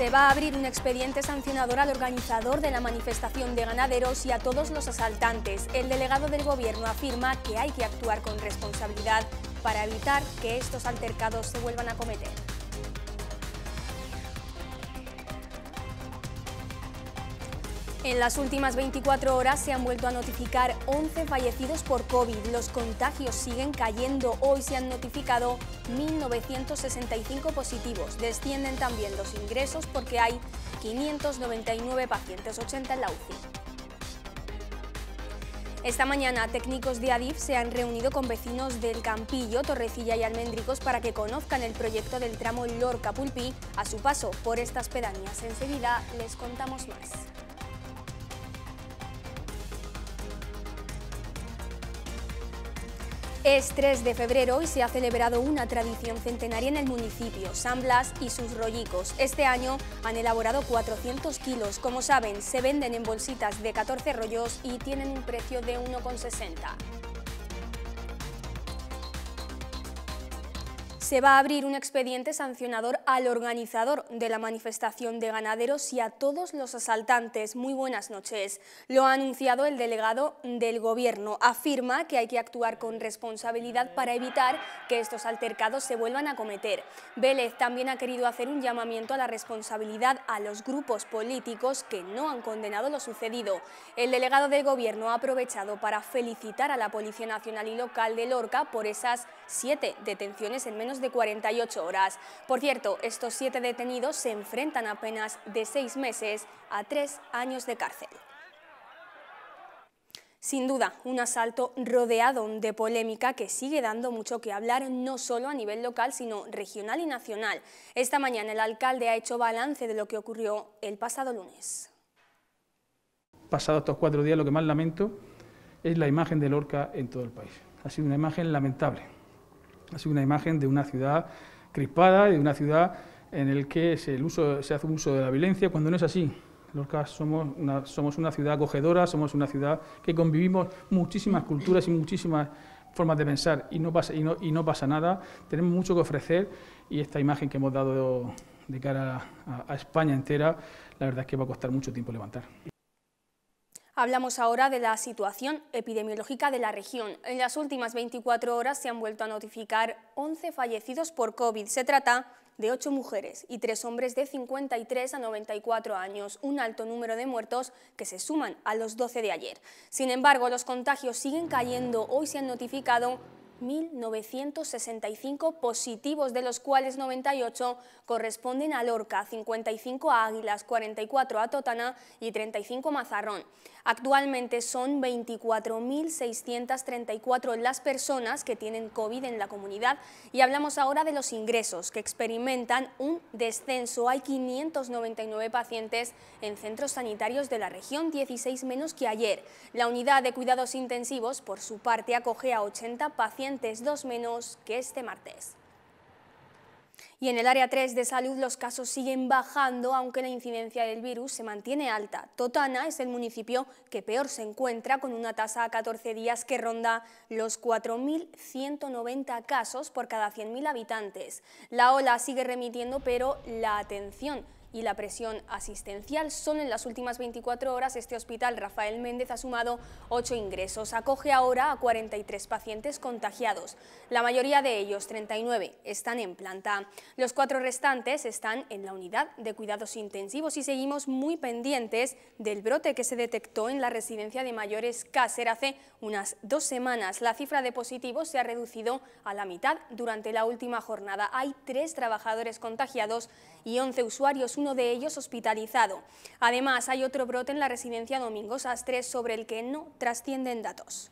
se va a abrir un expediente sancionador al organizador de la manifestación de ganaderos y a todos los asaltantes. El delegado del Gobierno afirma que hay que actuar con responsabilidad para evitar que estos altercados se vuelvan a cometer. En las últimas 24 horas se han vuelto a notificar 11 fallecidos por COVID. Los contagios siguen cayendo. Hoy se han notificado 1.965 positivos. Descienden también los ingresos porque hay 599 pacientes, 80 en la UCI. Esta mañana, técnicos de ADIF se han reunido con vecinos del Campillo, Torrecilla y Almendricos para que conozcan el proyecto del tramo Lorca-Pulpí a su paso por estas pedanías. Enseguida les contamos más. Es 3 de febrero y se ha celebrado una tradición centenaria en el municipio, San Blas y sus rollicos. Este año han elaborado 400 kilos. Como saben, se venden en bolsitas de 14 rollos y tienen un precio de 1,60. se va a abrir un expediente sancionador al organizador de la manifestación de ganaderos y a todos los asaltantes. Muy buenas noches. Lo ha anunciado el delegado del Gobierno. Afirma que hay que actuar con responsabilidad para evitar que estos altercados se vuelvan a cometer. Vélez también ha querido hacer un llamamiento a la responsabilidad a los grupos políticos que no han condenado lo sucedido. El delegado del Gobierno ha aprovechado para felicitar a la Policía Nacional y Local de Lorca por esas siete detenciones en menos de de 48 horas. Por cierto, estos siete detenidos se enfrentan apenas de seis meses a tres años de cárcel. Sin duda, un asalto rodeado de polémica que sigue dando mucho que hablar no solo a nivel local, sino regional y nacional. Esta mañana el alcalde ha hecho balance de lo que ocurrió el pasado lunes. Pasados estos cuatro días, lo que más lamento es la imagen de Lorca en todo el país. Ha sido una imagen lamentable. Ha sido una imagen de una ciudad crispada de una ciudad en la que se, hace uso de la violencia cuando no es así. Lorca somos una, ciudad acogedora, somos una ciudad que convivimos muchísimas culturas y muchísimas formas de pensar y no pasa, nada. Tenemos mucho que ofrecer y esta imagen que hemos dado de cara a España entera, la verdad es que va a costar mucho tiempo levantar. Hablamos ahora de la situación epidemiológica de la región. En las últimas 24 horas se han vuelto a notificar 11 fallecidos por COVID. Se trata de 8 mujeres y 3 hombres de 53 a 94 años, un alto número de muertos que se suman a los 12 de ayer. Sin embargo, los contagios siguen cayendo. Hoy se han notificado 1.965 positivos, de los cuales 98 corresponden a Lorca, 55 a Águilas, 44 a Totana y 35 a Mazarrón. Actualmente son 24.634 las personas que tienen COVID en la comunidad y hablamos ahora de los ingresos que experimentan un descenso. Hay 599 pacientes en centros sanitarios de la región, 16 menos que ayer. La unidad de cuidados intensivos, por su parte, acoge a 80 pacientes, dos menos que este martes. Y en el área 3 de salud los casos siguen bajando, aunque la incidencia del virus se mantiene alta. Totana es el municipio que peor se encuentra, con una tasa a 14 días que ronda los 4.190 casos por cada 100.000 habitantes. La ola sigue remitiendo, pero la atención y la presión asistencial. Son en las últimas 24 horas este hospital Rafael Méndez ha sumado ...ocho ingresos. Acoge ahora a 43 pacientes contagiados. La mayoría de ellos, 39, están en planta. Los cuatro restantes están en la unidad de cuidados intensivos y seguimos muy pendientes del brote que se detectó en la residencia de mayores Cácer hace unas dos semanas. La cifra de positivos se ha reducido a la mitad durante la última jornada. Hay tres trabajadores contagiados y 11 usuarios uno de ellos hospitalizado. Además, hay otro brote en la residencia Domingo Sastre sobre el que no trascienden datos.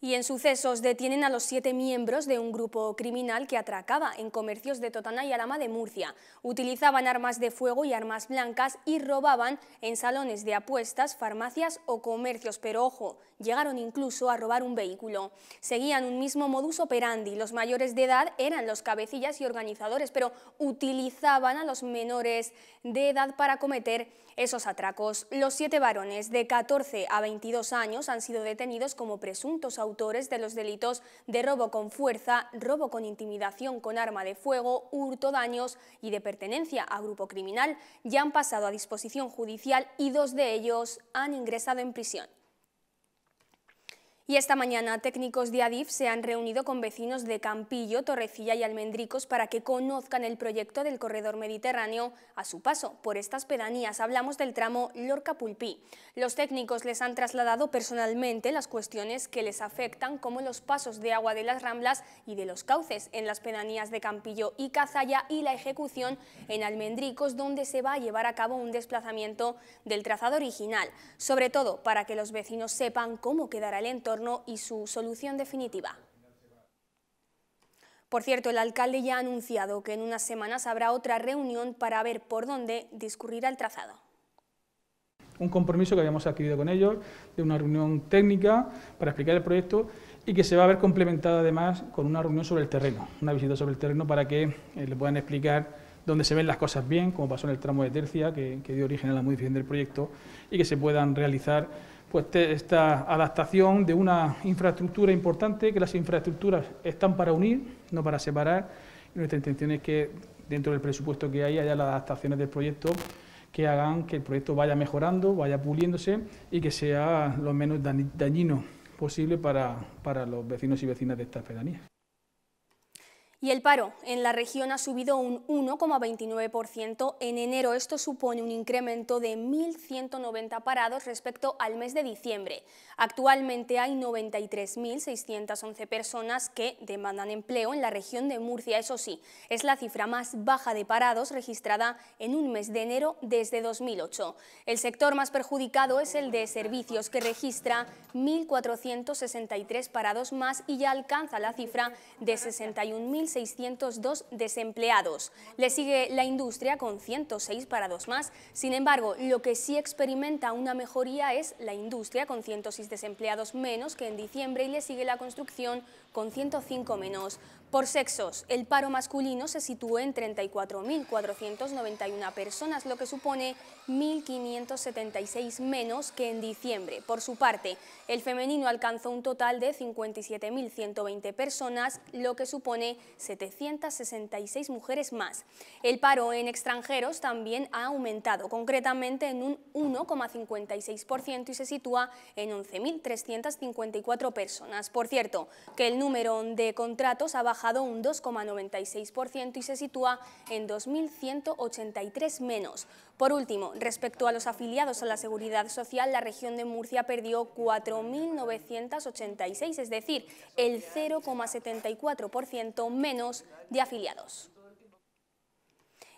Y en sucesos detienen a los siete miembros de un grupo criminal que atracaba en comercios de Totana y Alama de Murcia. Utilizaban armas de fuego y armas blancas y robaban en salones de apuestas, farmacias o comercios. Pero ojo, llegaron incluso a robar un vehículo. Seguían un mismo modus operandi. Los mayores de edad eran los cabecillas y organizadores, pero utilizaban a los menores de edad para cometer esos atracos. Los siete varones de 14 a 22 años han sido detenidos como presuntos autores autores de los delitos de robo con fuerza, robo con intimidación con arma de fuego, hurto, daños y de pertenencia a grupo criminal ya han pasado a disposición judicial y dos de ellos han ingresado en prisión. Y esta mañana técnicos de ADIF se han reunido con vecinos de Campillo, Torrecilla y Almendricos para que conozcan el proyecto del corredor mediterráneo a su paso por estas pedanías. Hablamos del tramo Lorca-Pulpí. Los técnicos les han trasladado personalmente las cuestiones que les afectan como los pasos de agua de las ramblas y de los cauces en las pedanías de Campillo y Cazalla y la ejecución en Almendricos donde se va a llevar a cabo un desplazamiento del trazado original, sobre todo para que los vecinos sepan cómo quedará el entorno y su solución definitiva. Por cierto, el alcalde ya ha anunciado que en unas semanas habrá otra reunión para ver por dónde discurrirá el trazado un compromiso que habíamos adquirido con ellos, de una reunión técnica para explicar el proyecto y que se va a ver complementada además con una reunión sobre el terreno, una visita sobre el terreno para que eh, le puedan explicar dónde se ven las cosas bien, como pasó en el tramo de Tercia, que, que dio origen a la modificación del proyecto, y que se puedan realizar pues esta adaptación de una infraestructura importante, que las infraestructuras están para unir, no para separar, y nuestra intención es que dentro del presupuesto que hay haya las adaptaciones del proyecto que hagan que el proyecto vaya mejorando, vaya puliéndose y que sea lo menos dañino posible para, para los vecinos y vecinas de estas pedanías. Y el paro en la región ha subido un 1,29% en enero. Esto supone un incremento de 1.190 parados respecto al mes de diciembre. Actualmente hay 93.611 personas que demandan empleo en la región de Murcia. Eso sí, es la cifra más baja de parados registrada en un mes de enero desde 2008. El sector más perjudicado es el de servicios, que registra 1.463 parados más y ya alcanza la cifra de 61.000 602 desempleados. Le sigue la industria con 106 parados más. Sin embargo, lo que sí experimenta una mejoría es la industria con 106 desempleados menos que en diciembre y le sigue la construcción con 105 menos. Por sexos, el paro masculino se sitúa en 34.491 personas, lo que supone 1.576 menos que en diciembre. Por su parte, el femenino alcanzó un total de 57.120 personas, lo que supone 766 mujeres más. El paro en extranjeros también ha aumentado, concretamente en un 1,56% y se sitúa en 11.354 personas. Por cierto, que el número de contratos ha bajado bajado un 2,96% y se sitúa en 2.183 menos. Por último, respecto a los afiliados a la Seguridad Social, la región de Murcia perdió 4.986, es decir, el 0,74% menos de afiliados.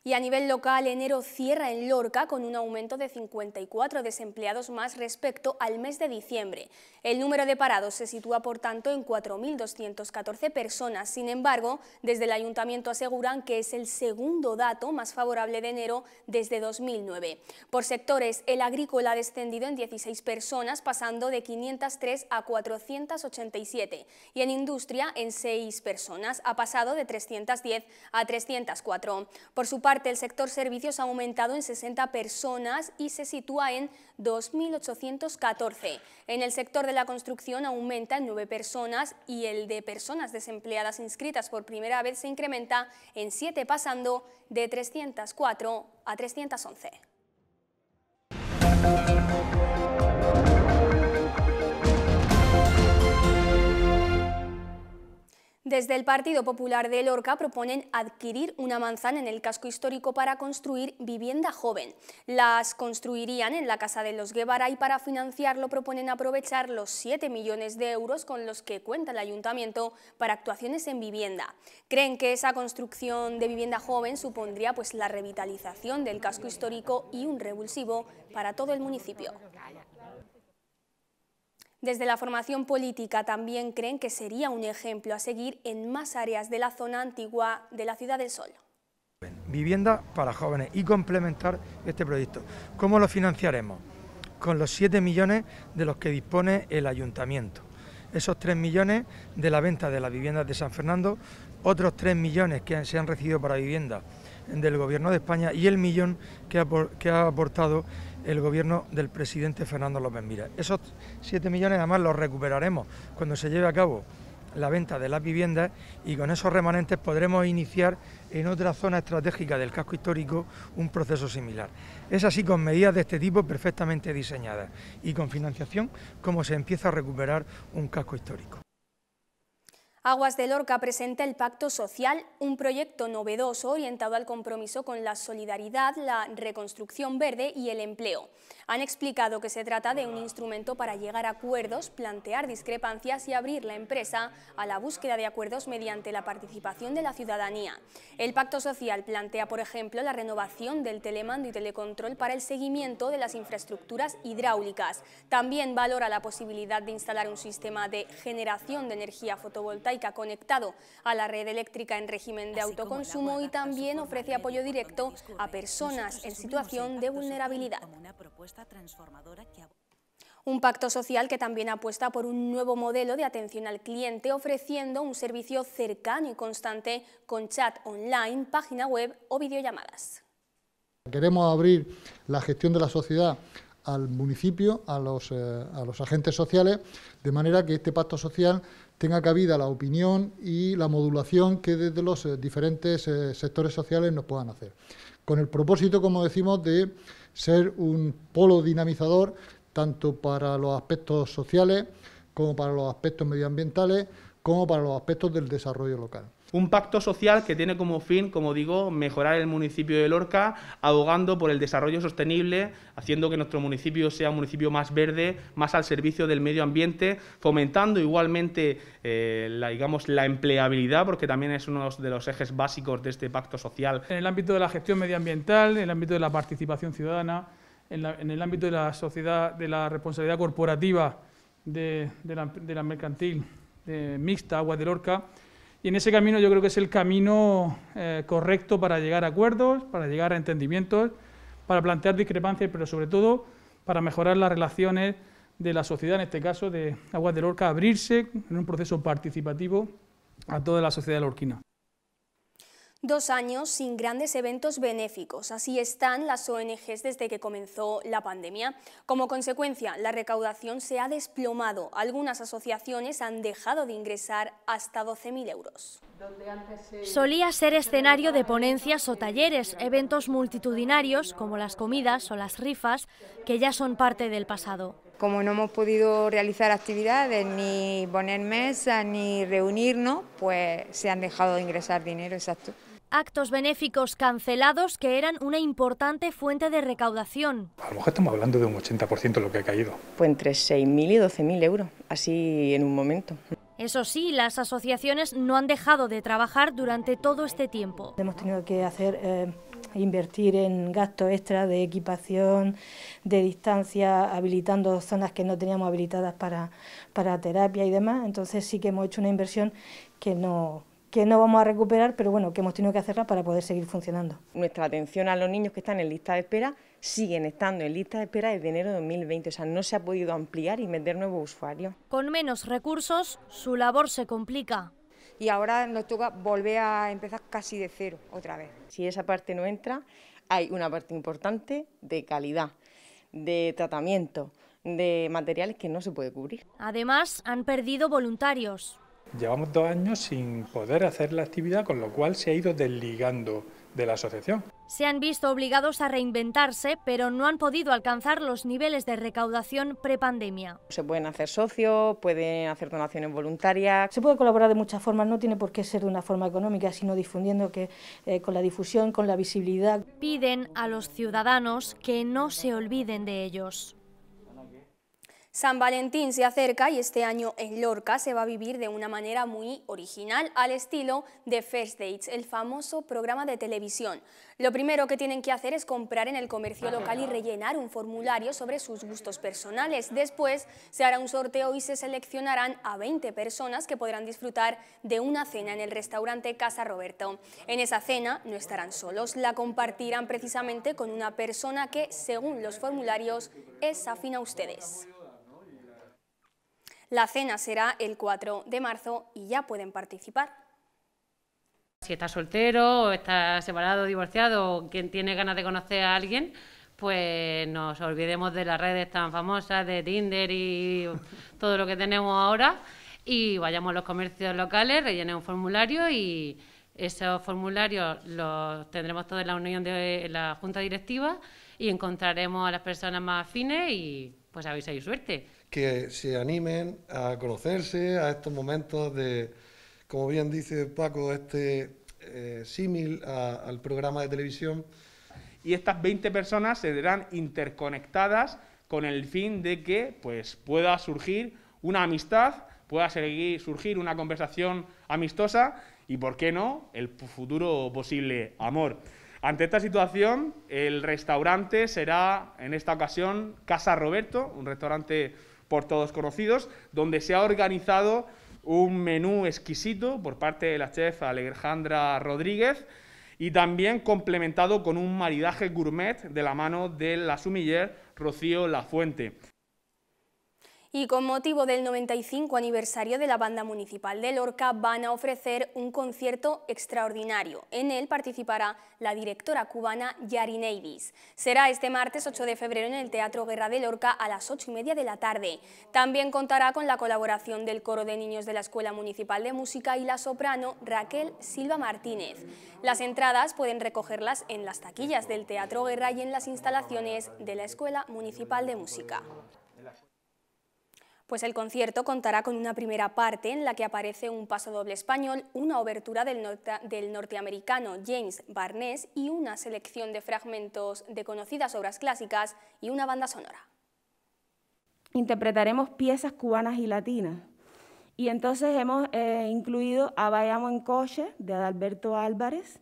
Y a nivel local, enero cierra en Lorca con un aumento de 54 desempleados más respecto al mes de diciembre. El número de parados se sitúa, por tanto, en 4.214 personas. Sin embargo, desde el ayuntamiento aseguran que es el segundo dato más favorable de enero desde 2009. Por sectores, el agrícola ha descendido en 16 personas, pasando de 503 a 487. Y en industria, en 6 personas, ha pasado de 310 a 304. Por su parte el sector servicios ha aumentado en 60 personas y se sitúa en 2.814. En el sector de la construcción aumenta en 9 personas y el de personas desempleadas inscritas por primera vez se incrementa en 7, pasando de 304 a 311. Desde el Partido Popular de Lorca proponen adquirir una manzana en el casco histórico para construir vivienda joven. Las construirían en la Casa de los Guevara y para financiarlo proponen aprovechar los 7 millones de euros con los que cuenta el Ayuntamiento para actuaciones en vivienda. Creen que esa construcción de vivienda joven supondría pues, la revitalización del casco histórico y un revulsivo para todo el municipio. Desde la formación política también creen que sería un ejemplo a seguir en más áreas de la zona antigua de la Ciudad del Sol. Vivienda para jóvenes y complementar este proyecto. ¿Cómo lo financiaremos? Con los 7 millones de los que dispone el ayuntamiento. Esos 3 millones de la venta de las viviendas de San Fernando, otros 3 millones que se han recibido para vivienda del Gobierno de España y el millón que ha, que ha aportado el gobierno del presidente Fernando López Mira. Esos 7 millones además los recuperaremos cuando se lleve a cabo la venta de las viviendas y con esos remanentes podremos iniciar en otra zona estratégica del casco histórico un proceso similar. Es así con medidas de este tipo perfectamente diseñadas y con financiación como se empieza a recuperar un casco histórico. Aguas de Lorca presenta el Pacto Social, un proyecto novedoso orientado al compromiso con la solidaridad, la reconstrucción verde y el empleo. Han explicado que se trata de un instrumento para llegar a acuerdos, plantear discrepancias y abrir la empresa a la búsqueda de acuerdos mediante la participación de la ciudadanía. El Pacto Social plantea, por ejemplo, la renovación del telemando y telecontrol para el seguimiento de las infraestructuras hidráulicas. También valora la posibilidad de instalar un sistema de generación de energía fotovoltaica y que ha conectado a la red eléctrica en régimen de autoconsumo y también ofrece apoyo directo a personas en situación de vulnerabilidad. Un pacto social que también apuesta por un nuevo modelo de atención al cliente ofreciendo un servicio cercano y constante con chat online, página web o videollamadas. Queremos abrir la gestión de la sociedad al municipio, eh, a los, agentes sociales, de manera que este pacto social tenga cabida la opinión y la modulación que desde los eh, diferentes eh, sectores sociales nos puedan hacer. Con el propósito, como decimos, de ser un polo dinamizador tanto para los aspectos sociales como para los aspectos medioambientales como para los aspectos del desarrollo local. Un pacto social que tiene como fin, como digo, mejorar el municipio de Lorca, abogando por el desarrollo sostenible, haciendo que nuestro municipio sea un municipio más verde, más al servicio del medio ambiente, fomentando igualmente eh, la, digamos, la empleabilidad, porque también es uno de los ejes básicos de este pacto social. En el ámbito de la gestión medioambiental, en el ámbito de la participación ciudadana, en, el ámbito de la sociedad, de la responsabilidad corporativa, de, la, mercantil, mixta, Agua de Lorca, y en ese camino yo creo que es el camino eh, correcto para llegar a acuerdos, para llegar a entendimientos, para plantear discrepancias, pero sobre todo para mejorar las relaciones de la sociedad, en este caso de Aguas de Lorca, abrirse en un proceso participativo a toda la sociedad lorquina. Dos años sin grandes eventos benéficos, así están las ONGs desde que comenzó la pandemia. Como consecuencia, la recaudación se ha desplomado. Algunas asociaciones han dejado de ingresar hasta 12.000 euros. Solía ser escenario de ponencias o talleres, eventos multitudinarios como las comidas o las rifas, que ya son parte del pasado. Como no hemos podido realizar actividades, ni poner mesas, ni reunirnos, pues se han dejado de ingresar dinero, exacto actos benéficos cancelados que eran una importante fuente de recaudación. A lo mejor estamos hablando de un 80% lo que ha caído. Fue entre 6.000 y 12.000 euros, así en un momento. Eso sí, las asociaciones no han dejado de trabajar durante todo este tiempo. Hemos tenido que hacer... Eh, invertir en gastos extra de equipación, de distancia, habilitando zonas que no teníamos habilitadas para terapia y demás. Entonces sí que hemos hecho una inversión que no, que no vamos a recuperar, pero bueno, que hemos tenido que hacerla para poder seguir funcionando. Nuestra atención a los niños que están en lista de espera siguen estando en lista de espera desde enero de 2020, o sea, no se ha podido ampliar y meter nuevos usuarios. Con menos recursos, su labor se complica. Y ahora nos toca volver a empezar casi de cero otra vez. Si esa parte no entra, hay una parte importante de calidad, de tratamiento, de materiales que no se puede cubrir. Además, han perdido voluntarios. Llevamos dos años sin poder hacer la actividad, con lo cual se ha ido desligando de la asociación. Se han visto obligados a reinventarse, pero no han podido alcanzar los niveles de recaudación prepandemia. Se pueden hacer socios, pueden hacer donaciones voluntarias. Se puede colaborar de muchas formas, no tiene por qué ser de una forma económica, sino difundiendo que, eh, con la difusión, con la visibilidad. Piden a los ciudadanos que no se olviden de ellos. San Valentín se acerca y este año en Lorca se va a vivir de una manera muy original al estilo de First Dates, el famoso programa de televisión. Lo primero que tienen que hacer es comprar en el comercio local y rellenar un formulario sobre sus gustos personales. Después se hará un sorteo y se seleccionarán a 20 personas que podrán disfrutar de una cena en el restaurante Casa Roberto. En esa cena no estarán solos, la compartirán precisamente con una persona que, según los formularios, es afín a ustedes. La cena será el 4 de marzo y ya pueden participar. Si estás soltero, o estás separado, divorciado, o quien tiene ganas de conocer a alguien, pues nos olvidemos de las redes tan famosas de Tinder y todo lo que tenemos ahora y vayamos a los comercios locales, rellenemos un formulario y esos formularios los tendremos todos en la unión de la junta directiva y encontraremos a las personas más afines y pues habéis ahí suerte que se animen a conocerse, a estos momentos de, como bien dice Paco, este eh, símil al programa de televisión. Y estas 20 personas se verán interconectadas con el fin de que pues, pueda surgir una amistad, pueda seguir, surgir una conversación amistosa y, ¿por qué no?, el futuro posible amor. Ante esta situación, el restaurante será, en esta ocasión, Casa Roberto, un restaurante por todos conocidos, donde se ha organizado un menú exquisito por parte de la chef Alejandra Rodríguez y también complementado con un maridaje gourmet de la mano de la sumiller Rocío Lafuente y con motivo del 95 aniversario de la Banda Municipal de Lorca van a ofrecer un concierto extraordinario. En él participará la directora cubana Yari Neidis. Será este martes 8 de febrero en el Teatro Guerra de Lorca a las 8 y media de la tarde. También contará con la colaboración del Coro de Niños de la Escuela Municipal de Música y la soprano Raquel Silva Martínez. Las entradas pueden recogerlas en las taquillas del Teatro Guerra y en las instalaciones de la Escuela Municipal de Música. Pues el concierto contará con una primera parte en la que aparece un paso doble español, una obertura del, norteamericano James Barnes y una selección de fragmentos de conocidas obras clásicas y una banda sonora. Interpretaremos piezas cubanas y latinas. Y entonces hemos eh, incluido a Bayamo en Coche, de Adalberto Álvarez.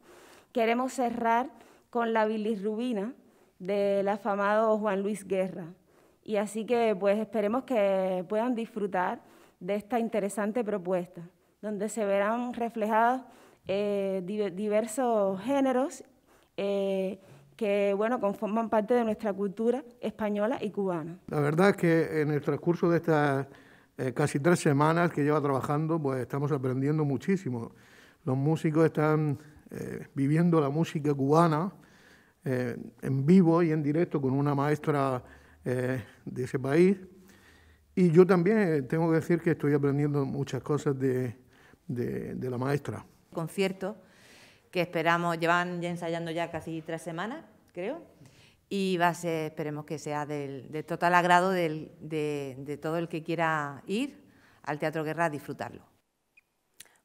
Queremos cerrar con la Rubina del afamado Juan Luis Guerra. Y así que pues esperemos que puedan disfrutar de esta interesante propuesta, donde se verán reflejados eh, diversos géneros eh, que bueno, conforman parte de nuestra cultura española y cubana. La verdad es que en el transcurso de estas eh, casi tres semanas que lleva trabajando, pues estamos aprendiendo muchísimo. Los músicos están viviendo la música cubana en vivo y en directo con una maestra eh, de ese país. Y yo también eh, tengo que decir que estoy aprendiendo muchas cosas de, de, la maestra. concierto que esperamos, llevan ya ensayando ya casi tres semanas, creo, y va a ser, esperemos que sea del, de total agrado de, de todo el que quiera ir al Teatro Guerra a disfrutarlo.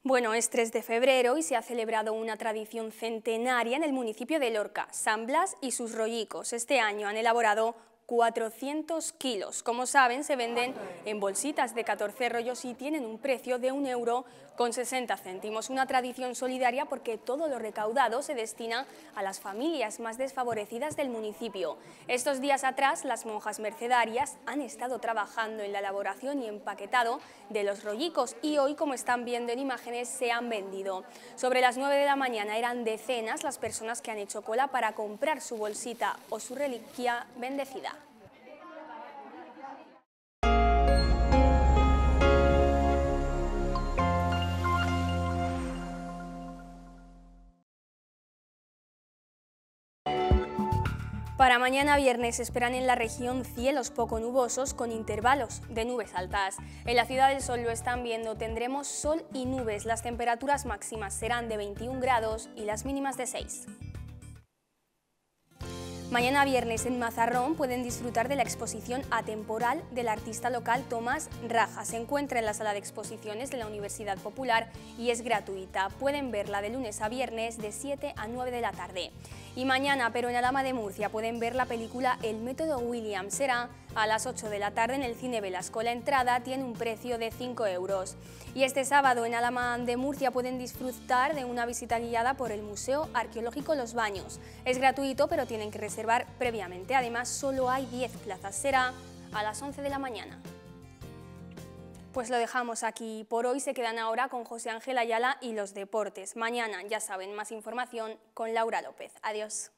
Bueno, es 3 de febrero y se ha celebrado una tradición centenaria en el municipio de Lorca. San Blas y sus rollicos este año han elaborado 400 kilos. Como saben, se venden en bolsitas de 14 rollos y tienen un precio de un euro con 60 céntimos. Una tradición solidaria porque todo lo recaudado se destina a las familias más desfavorecidas del municipio. Estos días atrás, las monjas mercedarias han estado trabajando en la elaboración y empaquetado de los rollicos y hoy, como están viendo en imágenes, se han vendido. Sobre las 9 de la mañana eran decenas las personas que han hecho cola para comprar su bolsita o su reliquia bendecida. Para mañana viernes esperan en la región cielos poco nubosos con intervalos de nubes altas. En la Ciudad del Sol lo están viendo, tendremos sol y nubes. Las temperaturas máximas serán de 21 grados y las mínimas de 6. Mañana viernes en Mazarrón pueden disfrutar de la exposición atemporal del artista local Tomás Raja. Se encuentra en la sala de exposiciones de la Universidad Popular y es gratuita. Pueden verla de lunes a viernes de 7 a 9 de la tarde. Y mañana, pero en Alama de Murcia, pueden ver la película El método William. Será a las 8 de la tarde en el Cine Velasco. La entrada tiene un precio de 5 euros. Y este sábado en Alama de Murcia pueden disfrutar de una visita guiada por el Museo Arqueológico Los Baños. Es gratuito, pero tienen que reservar previamente. Además, solo hay 10 plazas. Será a las 11 de la mañana. Pues lo dejamos aquí por hoy. Se quedan ahora con José Ángel Ayala y los deportes. Mañana, ya saben, más información con Laura López. Adiós.